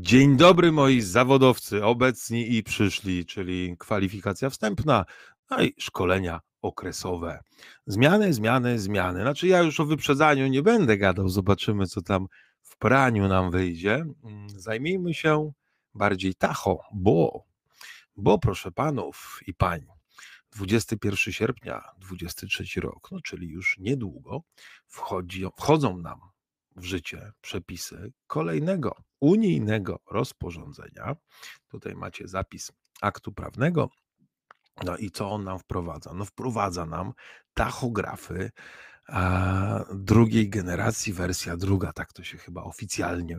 Dzień dobry moi zawodowcy obecni i przyszli, czyli kwalifikacja wstępna, no i szkolenia okresowe. Zmiany, zmiany, zmiany. Znaczy ja już o wyprzedzaniu nie będę gadał, zobaczymy co tam w praniu nam wyjdzie. Mm, zajmijmy się bardziej tacho, bo, bo proszę panów i pań, 21 sierpnia 23 rok, no czyli już niedługo wchodzi, wchodzą nam w życie przepisy kolejnego unijnego rozporządzenia. Tutaj macie zapis aktu prawnego. No i co on nam wprowadza? No wprowadza nam tachografy drugiej generacji, wersja druga, tak to się chyba oficjalnie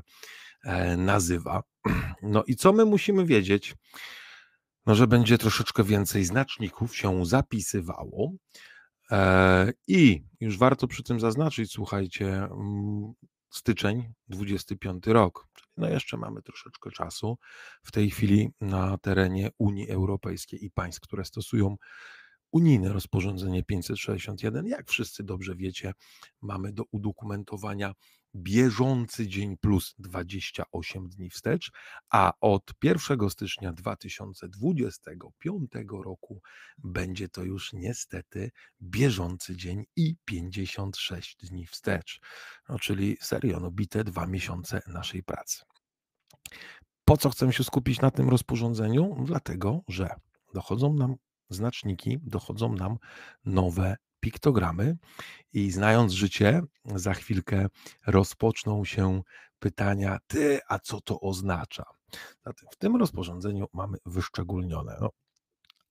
e, nazywa. No i co my musimy wiedzieć? No, że będzie troszeczkę więcej znaczników się zapisywało. E, I już warto przy tym zaznaczyć, słuchajcie, mm, styczeń 25 rok. No jeszcze mamy troszeczkę czasu w tej chwili na terenie Unii Europejskiej i państw, które stosują unijne rozporządzenie 561. Jak wszyscy dobrze wiecie, mamy do udokumentowania bieżący dzień plus 28 dni wstecz, a od 1 stycznia 2025 roku będzie to już niestety bieżący dzień i 56 dni wstecz. No, czyli serio, no, bite dwa miesiące naszej pracy. Po co chcę się skupić na tym rozporządzeniu? Dlatego, że dochodzą nam znaczniki, dochodzą nam nowe piktogramy i znając życie, za chwilkę rozpoczną się pytania, ty, a co to oznacza? Zatem w tym rozporządzeniu mamy wyszczególnione no,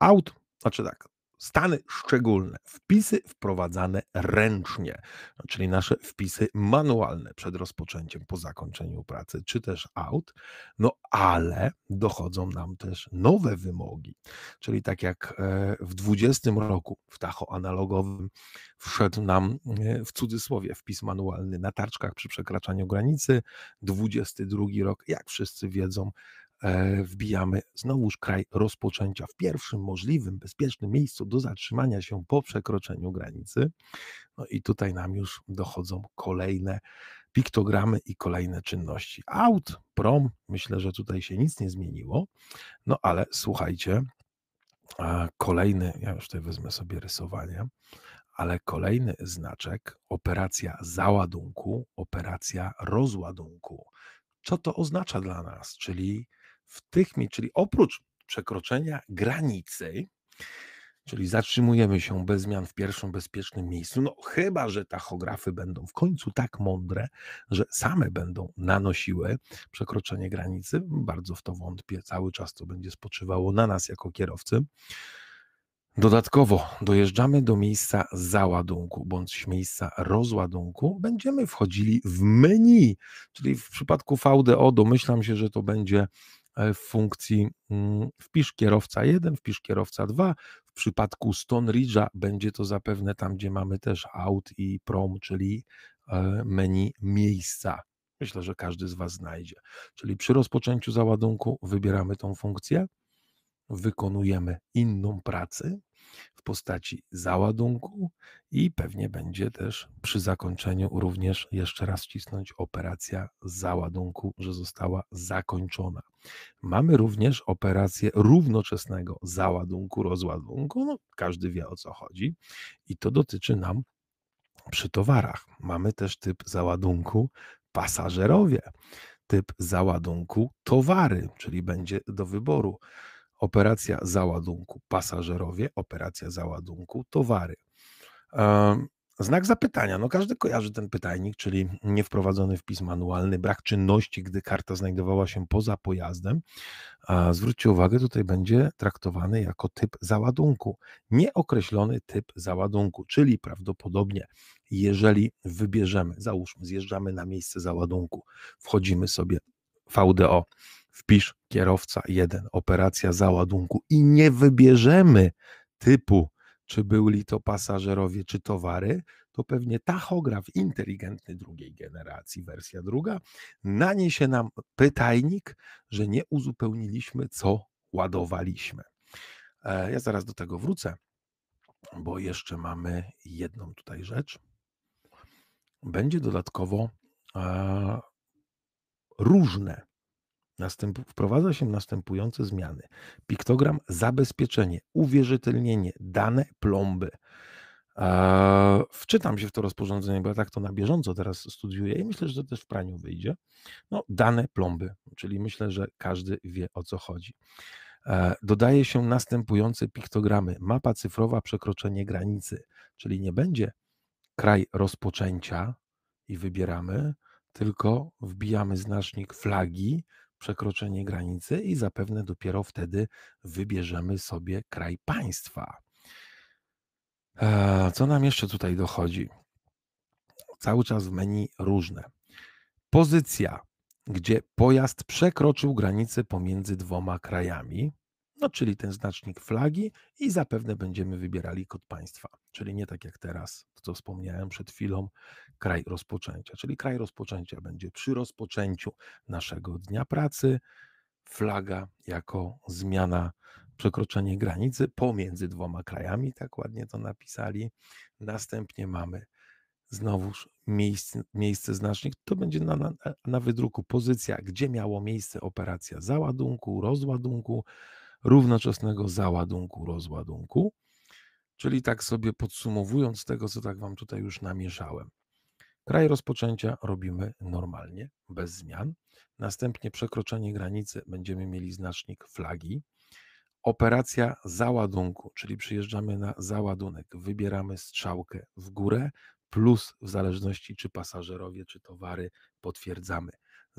out, znaczy tak, stany szczególne, wpisy wprowadzane ręcznie, czyli nasze wpisy manualne przed rozpoczęciem, po zakończeniu pracy, czy też aut, no ale dochodzą nam też nowe wymogi, czyli tak jak e, w 20 roku w tacho analogowym wszedł nam e, w cudzysłowie wpis manualny na tarczkach przy przekraczaniu granicy, 22 rok, jak wszyscy wiedzą, E, wbijamy znowuż kraj rozpoczęcia w pierwszym możliwym, bezpiecznym miejscu do zatrzymania się po przekroczeniu granicy. No i tutaj nam już dochodzą kolejne piktogramy i kolejne czynności. Aut, prom, myślę, że tutaj się nic nie zmieniło, no ale słuchajcie, kolejny, ja już tutaj wezmę sobie rysowanie, ale kolejny znaczek, operacja załadunku, operacja rozładunku. Co to oznacza dla nas? Czyli w tych, czyli oprócz przekroczenia granicy, czyli zatrzymujemy się bez zmian w pierwszym bezpiecznym miejscu, no chyba, że tachografy będą w końcu tak mądre, że same będą nanosiły przekroczenie granicy, bardzo w to wątpię, cały czas to będzie spoczywało na nas jako kierowcy. Dodatkowo dojeżdżamy do miejsca załadunku bądź miejsca rozładunku. Będziemy wchodzili w menu, czyli w przypadku VDO domyślam się, że to będzie E, w funkcji mm, wpisz kierowca 1, wpisz kierowca 2. W przypadku Stone Ridge'a będzie to zapewne tam, gdzie mamy też out i prom, czyli e, menu miejsca. Myślę, że każdy z Was znajdzie. Czyli przy rozpoczęciu załadunku wybieramy tą funkcję wykonujemy inną pracę w postaci załadunku i pewnie będzie też przy zakończeniu również jeszcze raz cisnąć operacja załadunku, że została zakończona. Mamy również operację równoczesnego załadunku, rozładunku, no, każdy wie o co chodzi i to dotyczy nam przy towarach. Mamy też typ załadunku pasażerowie, typ załadunku towary, czyli będzie do wyboru operacja załadunku pasażerowie, operacja załadunku towary. E, znak zapytania. No każdy kojarzy ten pytajnik, czyli niewprowadzony wpis manualny, brak czynności, gdy karta znajdowała się poza pojazdem. A zwróćcie uwagę, tutaj będzie traktowany jako typ załadunku, nieokreślony typ załadunku, czyli prawdopodobnie, jeżeli wybierzemy, załóżmy, zjeżdżamy na miejsce załadunku, wchodzimy sobie VDO wpisz kierowca 1, operacja załadunku i nie wybierzemy typu, czy byli to pasażerowie, czy towary, to pewnie tachograf inteligentny drugiej generacji, wersja druga, naniesie nam pytajnik, że nie uzupełniliśmy, co ładowaliśmy. E, ja zaraz do tego wrócę, bo jeszcze mamy jedną tutaj rzecz. Będzie dodatkowo różne Następ, wprowadza się następujące zmiany. Piktogram zabezpieczenie, uwierzytelnienie, dane plomby. Eee, wczytam się w to rozporządzenie, bo ja tak to na bieżąco teraz studiuję i myślę, że to też w praniu wyjdzie. No, dane plomby, czyli myślę, że każdy wie o co chodzi. Eee, dodaje się następujące piktogramy. Mapa cyfrowa przekroczenie granicy, czyli nie będzie kraj rozpoczęcia i wybieramy, tylko wbijamy znacznik flagi, przekroczenie granicy i zapewne dopiero wtedy wybierzemy sobie kraj państwa. Co nam jeszcze tutaj dochodzi? Cały czas w menu różne. Pozycja, gdzie pojazd przekroczył granicę pomiędzy dwoma krajami, no czyli ten znacznik flagi i zapewne będziemy wybierali kod państwa, czyli nie tak jak teraz, to co wspomniałem przed chwilą, kraj rozpoczęcia, czyli kraj rozpoczęcia będzie przy rozpoczęciu naszego dnia pracy, flaga jako zmiana, przekroczenie granicy pomiędzy dwoma krajami, tak ładnie to napisali. Następnie mamy znowuż miejsce, miejsce znacznik, to będzie na, na, na wydruku pozycja, gdzie miało miejsce operacja załadunku, rozładunku, równoczesnego załadunku, rozładunku. Czyli tak sobie podsumowując tego, co tak Wam tutaj już namieszałem. Kraj rozpoczęcia robimy normalnie, bez zmian. Następnie przekroczenie granicy będziemy mieli znacznik flagi. Operacja załadunku, czyli przyjeżdżamy na załadunek, wybieramy strzałkę w górę, plus w zależności czy pasażerowie, czy towary potwierdzamy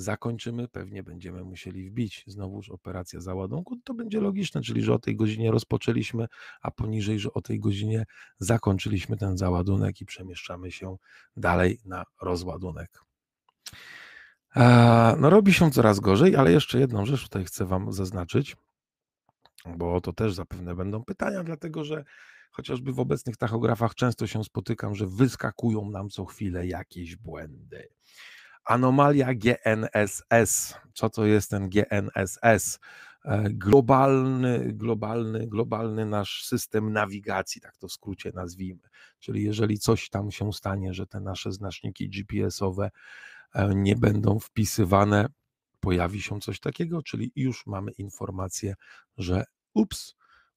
zakończymy, pewnie będziemy musieli wbić znowuż operacja załadunku. To będzie logiczne, czyli że o tej godzinie rozpoczęliśmy, a poniżej, że o tej godzinie zakończyliśmy ten załadunek i przemieszczamy się dalej na rozładunek. No, robi się coraz gorzej, ale jeszcze jedną rzecz tutaj chcę Wam zaznaczyć, bo to też zapewne będą pytania, dlatego że chociażby w obecnych tachografach często się spotykam, że wyskakują nam co chwilę jakieś błędy. Anomalia GNSS. Co to jest ten GNSS? E, globalny, globalny, globalny nasz system nawigacji, tak to w skrócie nazwijmy. Czyli jeżeli coś tam się stanie, że te nasze znaczniki GPS-owe e, nie będą wpisywane, pojawi się coś takiego, czyli już mamy informację, że ups,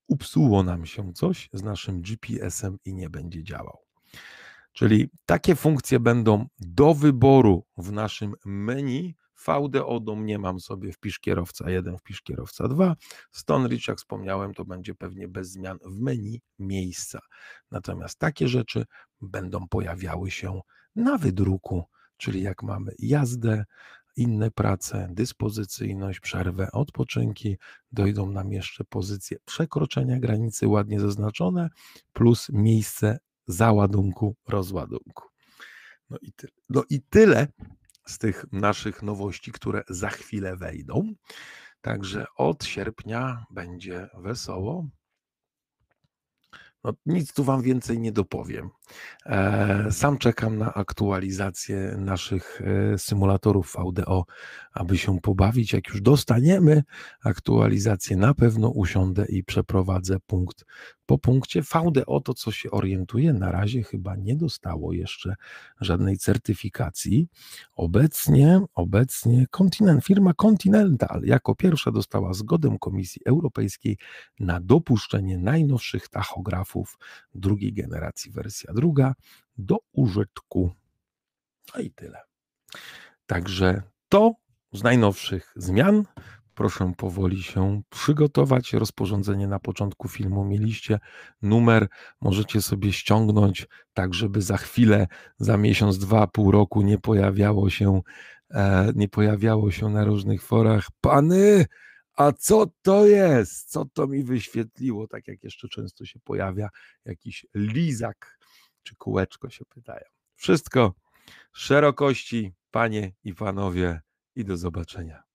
upsuło nam się coś z naszym GPS-em i nie będzie działał. Czyli takie funkcje będą do wyboru w naszym menu. VDO domniemam sobie wpisz kierowca 1, wpisz kierowca 2. Stone Ridge, jak wspomniałem, to będzie pewnie bez zmian w menu miejsca. Natomiast takie rzeczy będą pojawiały się na wydruku, czyli jak mamy jazdę, inne prace, dyspozycyjność, przerwę, odpoczynki, dojdą nam jeszcze pozycje przekroczenia granicy ładnie zaznaczone, plus miejsce załadunku, rozładunku. No i, ty, no i tyle z tych naszych nowości, które za chwilę wejdą. Także od sierpnia będzie wesoło. No, nic tu Wam więcej nie dopowiem. E, sam czekam na aktualizację naszych e, symulatorów VDO, aby się pobawić. Jak już dostaniemy aktualizację, na pewno usiądę i przeprowadzę punkt po punkcie. VDO to, co się orientuje, na razie chyba nie dostało jeszcze żadnej certyfikacji. Obecnie, obecnie Continent, firma Continental jako pierwsza dostała zgodę Komisji Europejskiej na dopuszczenie najnowszych tachografów drugiej generacji, wersja druga do użytku. No i tyle. Także to z najnowszych zmian. Proszę powoli się przygotować. Rozporządzenie na początku filmu mieliście. Numer możecie sobie ściągnąć, tak żeby za chwilę, za miesiąc, dwa, pół roku nie pojawiało się, e, nie pojawiało się na różnych forach. Pany, a co to jest? Co to mi wyświetliło? Tak jak jeszcze często się pojawia jakiś lizak czy kółeczko się pytają. Wszystko szerokości, panie i panowie, i do zobaczenia.